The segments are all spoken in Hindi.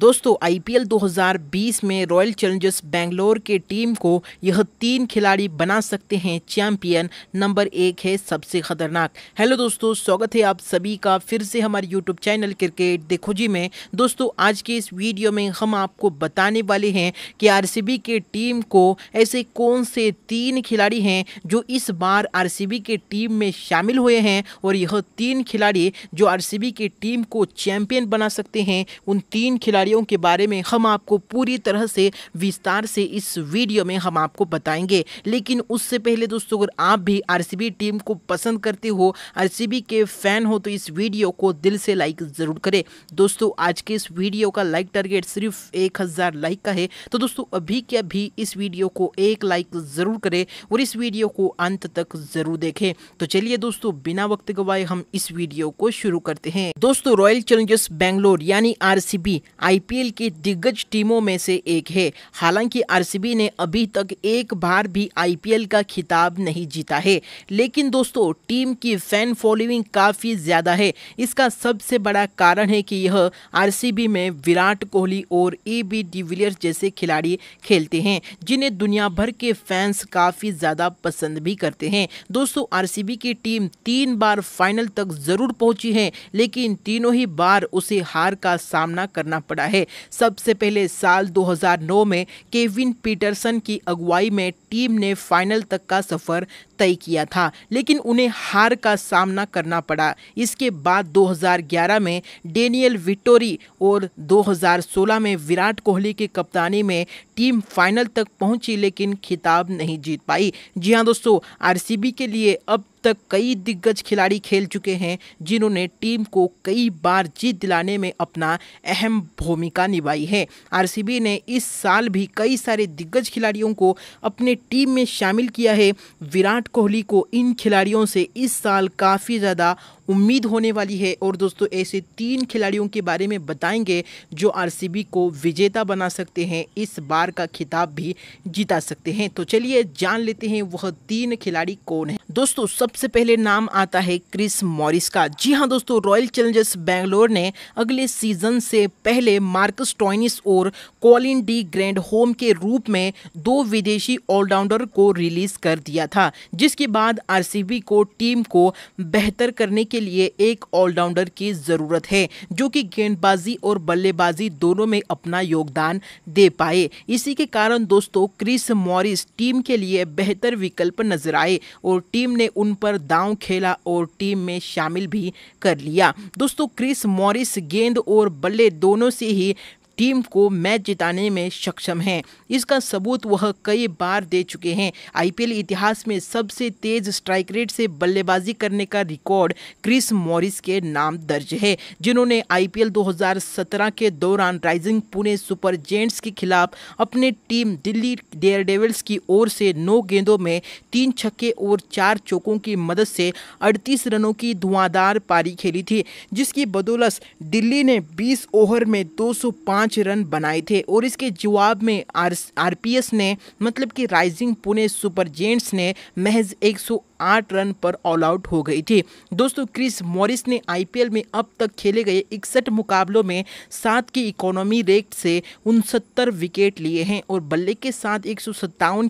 दोस्तों आईपीएल 2020 में रॉयल चैलेंजर्स बेंगलोर के टीम को यह तीन खिलाड़ी बना सकते हैं चैंपियन नंबर एक है सबसे खतरनाक हेलो दोस्तों स्वागत है आप सभी का फिर से हमारे यूट्यूब चैनल क्रिकेट देखो जी में दोस्तों आज के इस वीडियो में हम आपको बताने वाले हैं कि आर के टीम को ऐसे कौन से तीन खिलाड़ी हैं जो इस बार आर के टीम में शामिल हुए हैं और यह तीन खिलाड़ी जो आर की टीम को चैंपियन बना सकते हैं उन तीन खिलाड़ी बीमारियों के बारे में हम आपको पूरी तरह से विस्तार से इस वीडियो में हम आपको बताएंगे लेकिन उससे पहले दोस्तों अगर आप भी आर टीम को पसंद करते हो आर के फ़ैन हो तो इस वीडियो को दिल से लाइक ज़रूर करें दोस्तों आज के इस वीडियो का लाइक टारगेट सिर्फ एक लाइक का है तो दोस्तों अभी क्या भी इस वीडियो को एक लाइक ज़रूर करें और इस वीडियो को अंत तक ज़रूर देखें तो चलिए दोस्तों बिना वक्त गवाए हम इस वीडियो को शुरू करते हैं दोस्तों रॉयल चैलेंजर्स बैंगलोर यानी आरसीबी आईपीएल की दिग्गज टीमों में से एक है हालांकि आरसीबी ने अभी तक एक बार भी आईपीएल का खिताब नहीं जीता है लेकिन दोस्तों टीम की फैन फॉलोइंग काफ़ी ज़्यादा है इसका सबसे बड़ा कारण है कि यह आरसीबी में विराट कोहली और ए बी डिविलियर्स जैसे खिलाड़ी खेलते हैं जिन्हें दुनिया भर के फैंस काफ़ी ज़्यादा पसंद भी करते हैं दोस्तों आर की टीम तीन बार फाइनल तक ज़रूर पहुंची है लेकिन तीनों ही बार उसे हार का सामना करना पड़ा है सबसे पहले साल 2009 में केविन पीटरसन की अगुवाई में टीम ने फाइनल तक का सफर तय किया था लेकिन उन्हें हार का सामना करना पड़ा इसके बाद 2011 में डेनियल विटोरी और 2016 में विराट कोहली की कप्तानी में टीम फाइनल तक पहुंची लेकिन खिताब नहीं जीत पाई जी हाँ दोस्तों आरसीबी के लिए अब तक कई दिग्गज खिलाड़ी खेल चुके हैं जिन्होंने टीम को कई बार जीत दिलाने में अपना अहम भूमिका निभाई है आरसीबी ने इस साल भी कई सारे दिग्गज खिलाड़ियों को अपने टीम में शामिल किया है विराट विराट कोहली को इन खिलाड़ियों से इस साल काफ़ी ज़्यादा उम्मीद होने वाली है और दोस्तों ऐसे तीन खिलाड़ियों के बारे में बताएंगे जो आरसीबी को विजेता बना सकते हैं इस बार का खिताब भी जीता सकते हैं तो चलिए जान लेते हैं वह तीन खिलाड़ी कौन है दोस्तों सबसे पहले नाम आता है क्रिस मॉरिस का जी हाँ दोस्तों रॉयल चैलेंजर्स बैंगलोर ने अगले सीजन से पहले मार्कस टॉइनिस और कॉलिन डी ग्रैंड होम के रूप में दो विदेशी ऑलराउंडर को रिलीज कर दिया था जिसके बाद आरसीबी को टीम को बेहतर करने के लिए एक ऑलराउंडर की ज़रूरत है जो कि गेंदबाजी और बल्लेबाजी दोनों में अपना योगदान दे पाए इसी के कारण दोस्तों क्रिस मॉरिस टीम के लिए बेहतर विकल्प नजर आए और टीम टीम ने उन पर दांव खेला और टीम में शामिल भी कर लिया दोस्तों क्रिस मॉरिस गेंद और बल्ले दोनों से ही टीम को मैच जिताने में सक्षम हैं इसका सबूत वह कई बार दे चुके हैं आईपीएल इतिहास में सबसे तेज स्ट्राइक रेट से बल्लेबाजी करने का रिकॉर्ड क्रिस मॉरिस के नाम दर्ज है जिन्होंने आईपीएल 2017 के दौरान राइजिंग पुणे सुपर जेंट्स के खिलाफ अपने टीम दिल्ली डेयर डेविल्स की ओर से नौ गेंदों में तीन छक्के और चार चौकों की मदद से 38 रनों की धुआंधार पारी खेली थी जिसकी बदौलत दिल्ली ने 20 ओवर में 205 पाँच रन बनाए थे और इसके जवाब में आर आरपीएस ने मतलब कि राइजिंग पुणे सुपर जेंट्स ने महज एक आठ रन पर ऑल आउट हो गई थी दोस्तों क्रिस मॉरिस ने आईपीएल में अब तक खेले गए इकसठ मुकाबलों में सात की इकोनॉमी रेट से उनसत्तर विकेट लिए हैं और बल्ले के साथ एक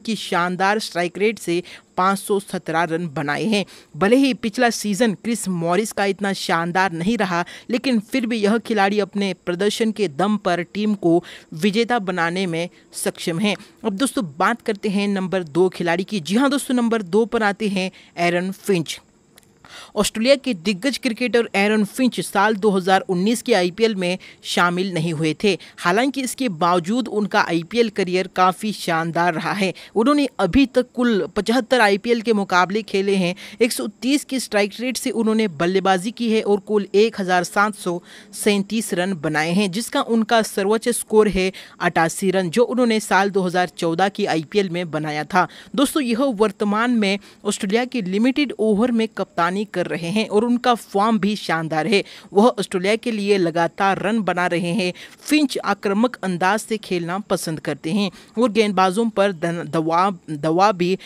की शानदार स्ट्राइक रेट से 517 रन बनाए हैं भले ही पिछला सीजन क्रिस मॉरिस का इतना शानदार नहीं रहा लेकिन फिर भी यह खिलाड़ी अपने प्रदर्शन के दम पर टीम को विजेता बनाने में सक्षम हैं अब दोस्तों बात करते हैं नंबर दो खिलाड़ी की जी हाँ दोस्तों नंबर दो पर आते हैं Aaron Finch. ऑस्ट्रेलिया के दिग्गज क्रिकेटर एरन फिंच साल 2019 के आईपीएल में शामिल नहीं हुए थे हालांकि इसके बावजूद उनका आईपीएल करियर काफ़ी शानदार रहा है उन्होंने अभी तक कुल पचहत्तर आईपीएल के मुकाबले खेले हैं 130 की स्ट्राइक रेट से उन्होंने बल्लेबाजी की है और कुल एक रन बनाए हैं जिसका उनका सर्वोच्च स्कोर है अठासी रन जो उन्होंने साल 2014 की आईपीएल में बनाया था दोस्तों यह वर्तमान में ऑस्ट्रेलिया की लिमिटेड ओवर में कप्तानी कप्तानी कर रहे हैं और उनका फॉर्म भी शानदार है वह ऑस्ट्रेलिया के लिए लगातार रन बना रहे हैं फिंच आक्रामक अंदाज से खेलना पसंद करते हैं और गेंदबाजों पर दबाव दबाव भी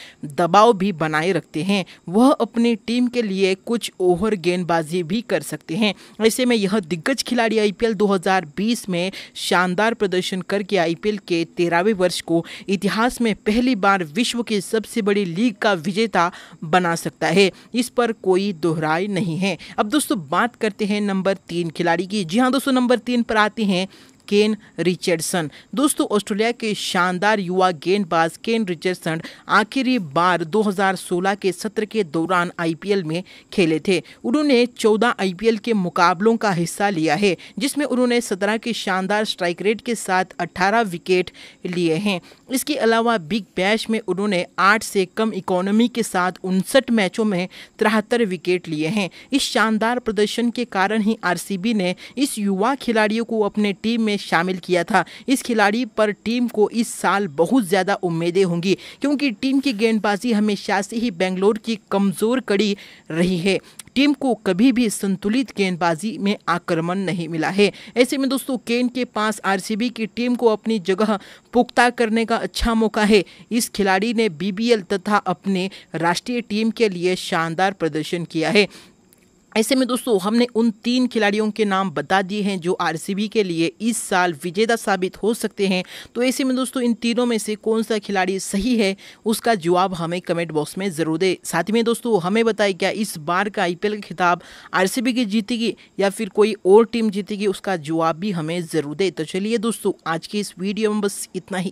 दबाव भी बनाए रखते हैं वह अपनी टीम के लिए कुछ ओवर गेंदबाजी भी कर सकते हैं ऐसे में यह दिग्गज खिलाड़ी आईपीएल 2020 में शानदार प्रदर्शन करके आईपीएल के तेरहवें वर्ष को इतिहास में पहली बार विश्व की सबसे बड़ी लीग का विजेता बना सकता है इस पर कोई कोई दोहराई नहीं है अब दोस्तों बात करते हैं नंबर तीन खिलाड़ी की जी हाँ दोस्तों नंबर तीन पर आते हैं केन रिचर्डसन दोस्तों ऑस्ट्रेलिया के शानदार युवा गेंदबाज केन रिचर्डसन आखिरी बार 2016 के सत्र के दौरान आईपीएल में खेले थे उन्होंने 14 आईपीएल के मुकाबलों का हिस्सा लिया है जिसमें उन्होंने 17 के शानदार स्ट्राइक रेट के साथ 18 विकेट लिए हैं इसके अलावा बिग बैश में उन्होंने आठ से कम इकोनॉमी के साथ उनसठ मैचों में तिहत्तर विकेट लिए हैं इस शानदार प्रदर्शन के कारण ही आरसीबी ने इस युवा खिलाड़ियों को अपने टीम में शामिल किया था इस खिलाड़ी पर टीम को इस साल बहुत ज़्यादा उम्मीदें होंगी क्योंकि टीम की गेंदबाजी हमेशा से ही बेंगलोर की कमज़ोर कड़ी रही है टीम को कभी भी संतुलित गेंदबाजी में आक्रमण नहीं मिला है ऐसे में दोस्तों केन के पास आरसीबी की टीम को अपनी जगह पुख्ता करने का अच्छा मौका है इस खिलाड़ी ने बीबीएल तथा अपने राष्ट्रीय टीम के लिए शानदार प्रदर्शन किया है ऐसे में दोस्तों हमने उन तीन खिलाड़ियों के नाम बता दिए हैं जो आरसीबी के लिए इस साल विजेता साबित हो सकते हैं तो ऐसे में दोस्तों इन तीनों में से कौन सा खिलाड़ी सही है उसका जवाब हमें कमेंट बॉक्स में ज़रूर दे साथ में दोस्तों हमें बताएं क्या इस बार का आईपीएल का खिताब आरसीबी की जीतेगी या फिर कोई और टीम जीतेगी उसका जवाब भी हमें ज़रूर दे तो चलिए दोस्तों आज के इस वीडियो में बस इतना ही